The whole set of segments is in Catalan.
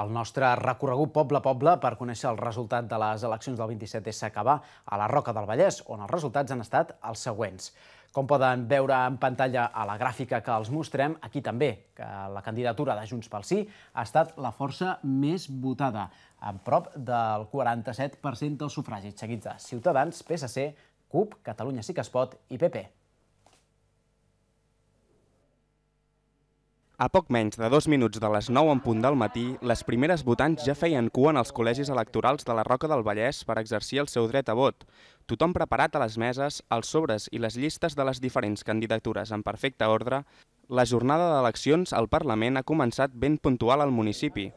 El nostre recorregut poble a poble per conèixer el resultat de les eleccions del 27S a la Roca del Vallès, on els resultats han estat els següents. Com poden veure en pantalla a la gràfica que els mostrem, aquí també, que la candidatura de Junts pel Sí ha estat la força més votada, amb prop del 47% dels sufragis, seguits de Ciutadans, PSC, CUP, Catalunya sí que es pot i PP. A poc menys de dos minuts de les 9 en punt del matí, les primeres votants ja feien cua en els col·legis electorals de la Roca del Vallès per exercir el seu dret a vot. Tothom preparat a les meses, els sobres i les llistes de les diferents candidatures en perfecte ordre, la jornada d'eleccions al Parlament ha començat ben puntual al municipi,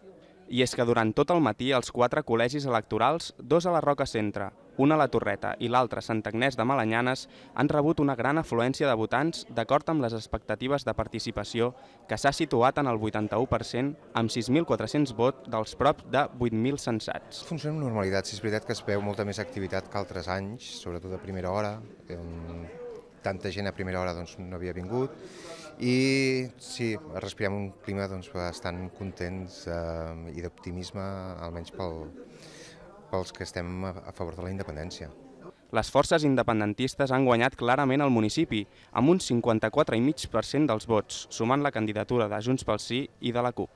i és que durant tot el matí els quatre col·legis electorals, dos a la Roca Centre, un a la Torreta i l'altre a Sant Agnès de Malanyanes, han rebut una gran afluència de votants d'acord amb les expectatives de participació que s'ha situat en el 81% amb 6.400 vots dels prop de 8.000 censats. Funciona amb normalitat, si és veritat que es veu molta més activitat que altres anys, sobretot a primera hora, un eh, tanta gent a primera hora doncs, no havia vingut i sí, respirem un clima doncs, bastant contents eh, i d'optimisme, almenys pel, pels que estem a, a favor de la independència. Les forces independentistes han guanyat clarament el municipi, amb un 54,5% dels vots, sumant la candidatura de Junts pel Sí i de la CUP.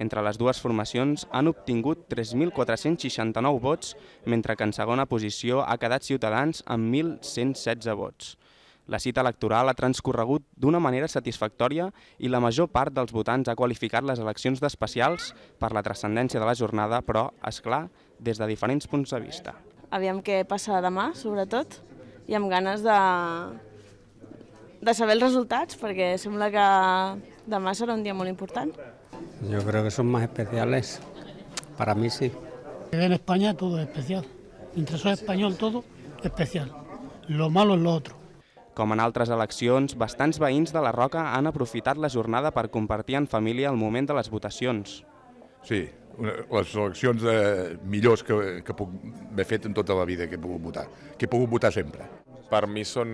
Entre les dues formacions han obtingut 3.469 vots, mentre que en segona posició ha quedat Ciutadans amb 1.116 vots. La cita electoral ha transcorregut d'una manera satisfactòria i la major part dels votants ha qualificat les eleccions d'especials per la transcendència de la jornada, però, és clar, des de diferents punts de vista. Aviam què passa demà, sobretot, i amb ganes de, de saber els resultats, perquè sembla que demà serà un dia molt important. Jo crec que són més especials, per a mi sí. En tot és es especial, mientras soy español todo, especial. Lo malo es lo otro. Com en altres eleccions, bastants veïns de la Roca han aprofitat la jornada per compartir en família el moment de les votacions. Sí, les eleccions de eh, millors que, que puc haver fet en tota la vida que he pogut votar, que he pogut votar sempre. Per mi són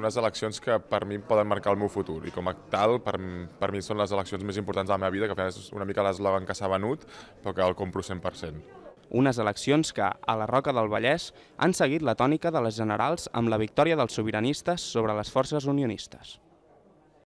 unes eleccions que per mi poden marcar el meu futur i com a tal, per, per mi són les eleccions més importants de la meva vida, que és una mica l'eslògan que s'ha venut, però que el compro 100%. Unes eleccions que, a la Roca del Vallès, han seguit la tònica de les generals amb la victòria dels sobiranistes sobre les forces unionistes.